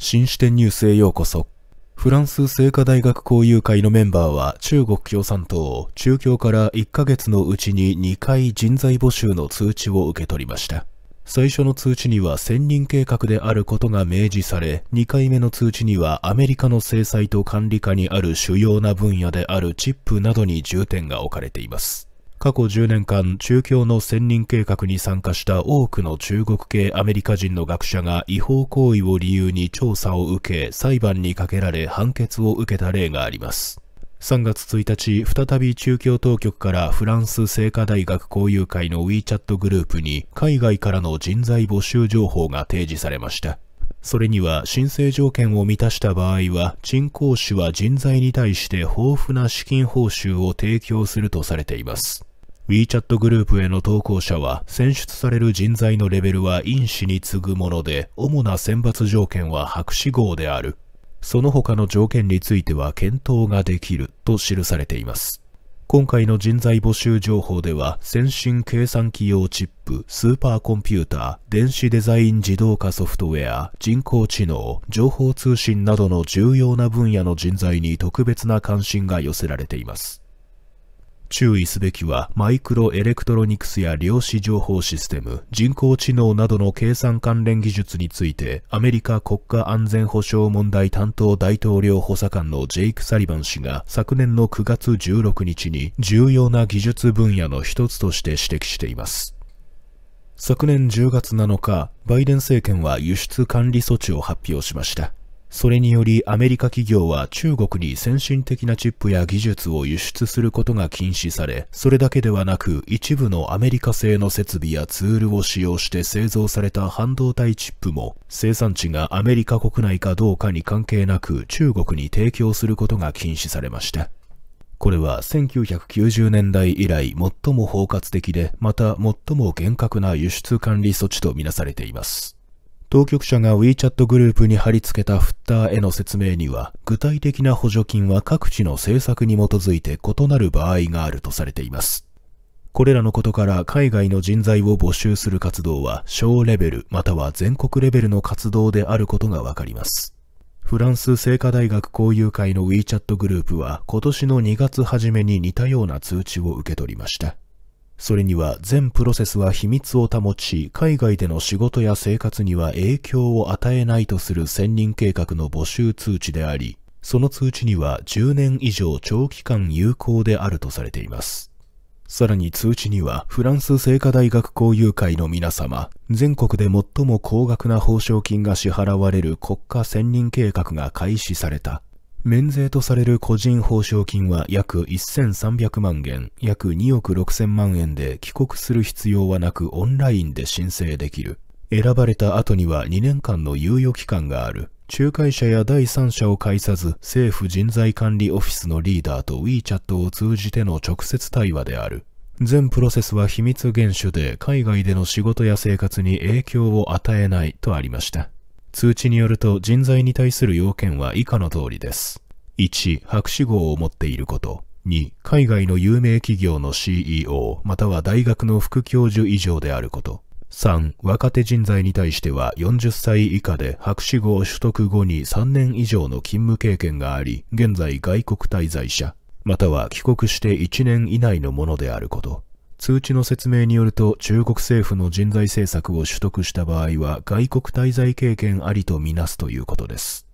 新視点ニュースへようこそ。フランス聖火大学交友会のメンバーは中国共産党、中共から1ヶ月のうちに2回人材募集の通知を受け取りました。最初の通知には1000人計画であることが明示され、2回目の通知にはアメリカの制裁と管理下にある主要な分野であるチップなどに重点が置かれています。過去10年間、中共の専任計画に参加した多くの中国系アメリカ人の学者が違法行為を理由に調査を受け、裁判にかけられ判決を受けた例があります。3月1日、再び中共当局からフランス聖火大学交友会の WeChat グループに海外からの人材募集情報が提示されました。それには申請条件を満たした場合は、人工主は人材に対して豊富な資金報酬を提供するとされています。WeChat グループへの投稿者は選出される人材のレベルは因子に次ぐもので主な選抜条件は博士号であるその他の条件については検討ができると記されています今回の人材募集情報では先進計算機用チップスーパーコンピューター電子デザイン自動化ソフトウェア人工知能情報通信などの重要な分野の人材に特別な関心が寄せられています注意すべきはマイクロエレクトロニクスや量子情報システム、人工知能などの計算関連技術についてアメリカ国家安全保障問題担当大統領補佐官のジェイク・サリバン氏が昨年の9月16日に重要な技術分野の一つとして指摘しています。昨年10月7日、バイデン政権は輸出管理措置を発表しました。それによりアメリカ企業は中国に先進的なチップや技術を輸出することが禁止され、それだけではなく一部のアメリカ製の設備やツールを使用して製造された半導体チップも生産地がアメリカ国内かどうかに関係なく中国に提供することが禁止されました。これは1990年代以来最も包括的で、また最も厳格な輸出管理措置とみなされています。当局者が WeChat グループに貼り付けたフッターへの説明には、具体的な補助金は各地の政策に基づいて異なる場合があるとされています。これらのことから海外の人材を募集する活動は小レベルまたは全国レベルの活動であることがわかります。フランス聖火大学交友会の WeChat グループは今年の2月初めに似たような通知を受け取りました。それには全プロセスは秘密を保ち、海外での仕事や生活には影響を与えないとする専任計画の募集通知であり、その通知には10年以上長期間有効であるとされています。さらに通知には、フランス聖火大学交友会の皆様、全国で最も高額な報奨金が支払われる国家専任計画が開始された免税とされる個人報奨金は約1300万元、約2億6000万円で帰国する必要はなくオンラインで申請できる。選ばれた後には2年間の猶予期間がある。仲介者や第三者を介さず、政府人材管理オフィスのリーダーと WeChat を通じての直接対話である。全プロセスは秘密厳守で、海外での仕事や生活に影響を与えないとありました。通知によると人材に対する要件は以下の通りです。1、博士号を持っていること。2、海外の有名企業の CEO または大学の副教授以上であること。3、若手人材に対しては40歳以下で博士号取得後に3年以上の勤務経験があり、現在外国滞在者、または帰国して1年以内のものであること。通知の説明によると中国政府の人材政策を取得した場合は外国滞在経験ありとみなすということです。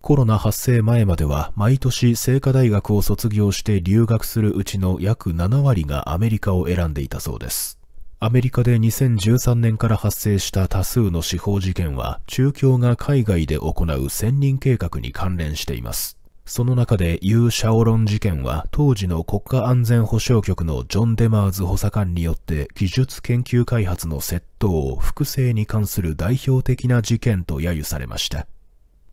コロナ発生前までは毎年聖火大学を卒業して留学するうちの約7割がアメリカを選んでいたそうです。アメリカで2013年から発生した多数の司法事件は中共が海外で行う専任計画に関連しています。その中でユー・シャオロン事件は当時の国家安全保障局のジョン・デマーズ補佐官によって技術研究開発の窃盗、複製に関する代表的な事件と揶揄されました。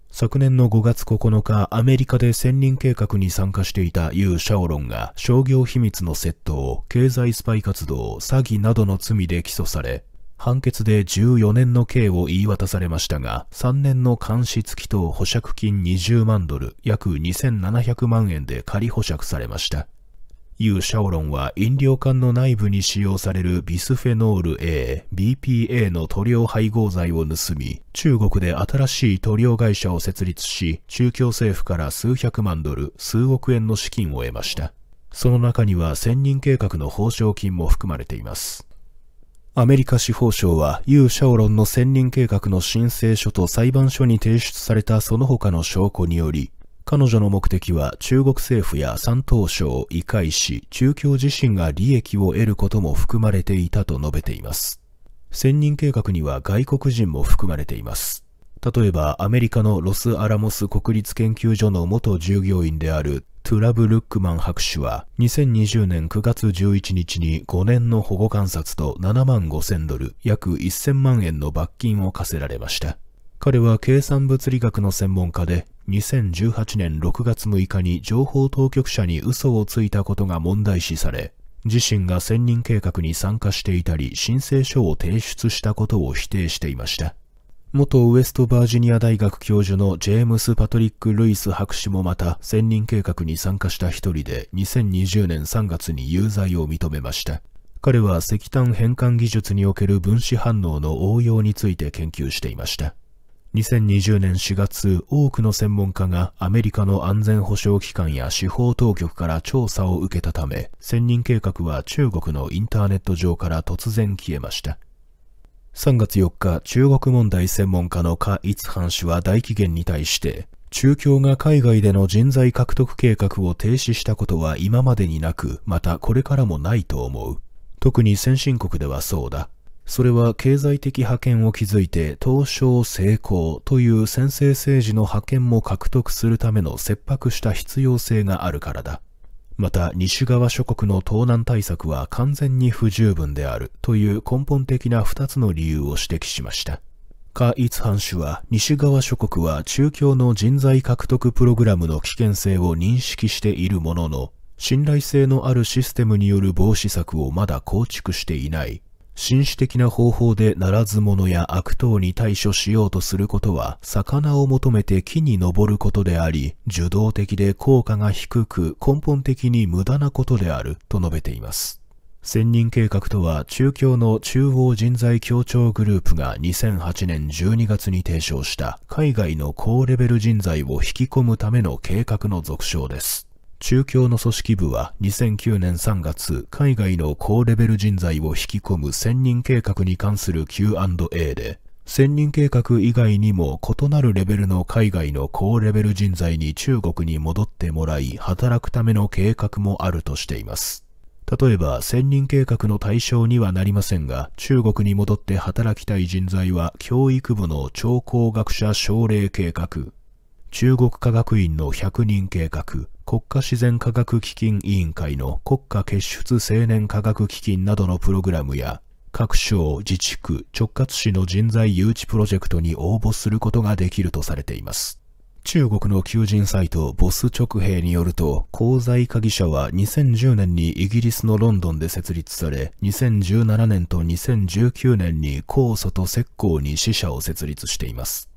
昨年の5月9日、アメリカで千人計画に参加していたユー・シャオロンが商業秘密の窃盗、経済スパイ活動、詐欺などの罪で起訴され、判決で14年の刑を言い渡されましたが、3年の監視付きと保釈金20万ドル、約2700万円で仮保釈されました。ユー・シャオロンは飲料管の内部に使用されるビスフェノール A、BPA の塗料配合剤を盗み、中国で新しい塗料会社を設立し、中共政府から数百万ドル、数億円の資金を得ました。その中には千人計画の報奨金も含まれています。アメリカ司法省は、ユー・シャオロンの選任計画の申請書と裁判所に提出されたその他の証拠により、彼女の目的は中国政府や山東省、医界し、中共自身が利益を得ることも含まれていたと述べています。選任計画には外国人も含まれています。例えばアメリカのロス・アラモス国立研究所の元従業員であるトゥラブ・ルックマン博士は2020年9月11日に5年の保護観察と7万5000ドル約1000万円の罰金を課せられました。彼は計算物理学の専門家で2018年6月6日に情報当局者に嘘をついたことが問題視され自身が選任計画に参加していたり申請書を提出したことを否定していました元ウェストバージニア大学教授のジェームス・パトリック・ルイス博士もまた選任計画に参加した一人で2020年3月に有罪を認めました。彼は石炭変換技術における分子反応の応用について研究していました。2020年4月、多くの専門家がアメリカの安全保障機関や司法当局から調査を受けたため、専任計画は中国のインターネット上から突然消えました。3月4日、中国問題専門家の柯一藩氏は大紀元に対して、中共が海外での人材獲得計画を停止したことは今までになく、またこれからもないと思う。特に先進国ではそうだ。それは経済的覇権を築いて東証成功という専制政治の覇権も獲得するための切迫した必要性があるからだ。また西側諸国の盗難対策は完全に不十分であるという根本的な2つの理由を指摘しました。カ・イツハン氏は西側諸国は中共の人材獲得プログラムの危険性を認識しているものの、信頼性のあるシステムによる防止策をまだ構築していない紳士的な方法でならず者や悪党に対処しようとすることは、魚を求めて木に登ることであり、受動的で効果が低く根本的に無駄なことである、と述べています。専人計画とは、中共の中央人材協調グループが2008年12月に提唱した、海外の高レベル人材を引き込むための計画の続称です。中共の組織部は2009年3月、海外の高レベル人材を引き込む1000人計画に関する Q&A で、1000人計画以外にも異なるレベルの海外の高レベル人材に中国に戻ってもらい、働くための計画もあるとしています。例えば、1000人計画の対象にはなりませんが、中国に戻って働きたい人材は、教育部の超高学者奨励計画、中国科学院の100人計画、国家自然科学基金委員会の国家結出青年科学基金などのプログラムや、各省、自治区、直轄市の人材誘致プロジェクトに応募することができるとされています。中国の求人サイトボス直兵によると、鉱材科技者は2010年にイギリスのロンドンで設立され、2017年と2019年に酵素と石膏に支社を設立しています。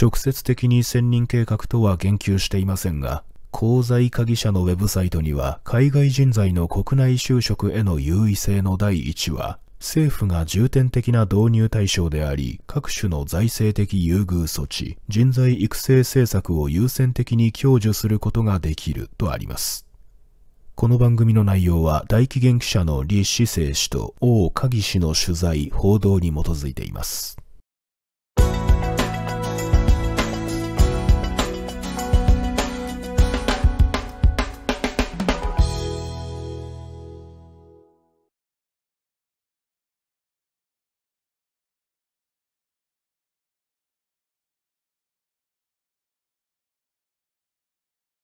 直接的に専任計画とは言及していませんが、鉱材鍵技社のウェブサイトには海外人材の国内就職への優位性の第1は政府が重点的な導入対象であり、各種の財政的優遇措置、人材育成政策を優先的に享受することができるとあります。この番組の内容は大紀元記者の李志成氏と王鍵氏の取材、報道に基づいています。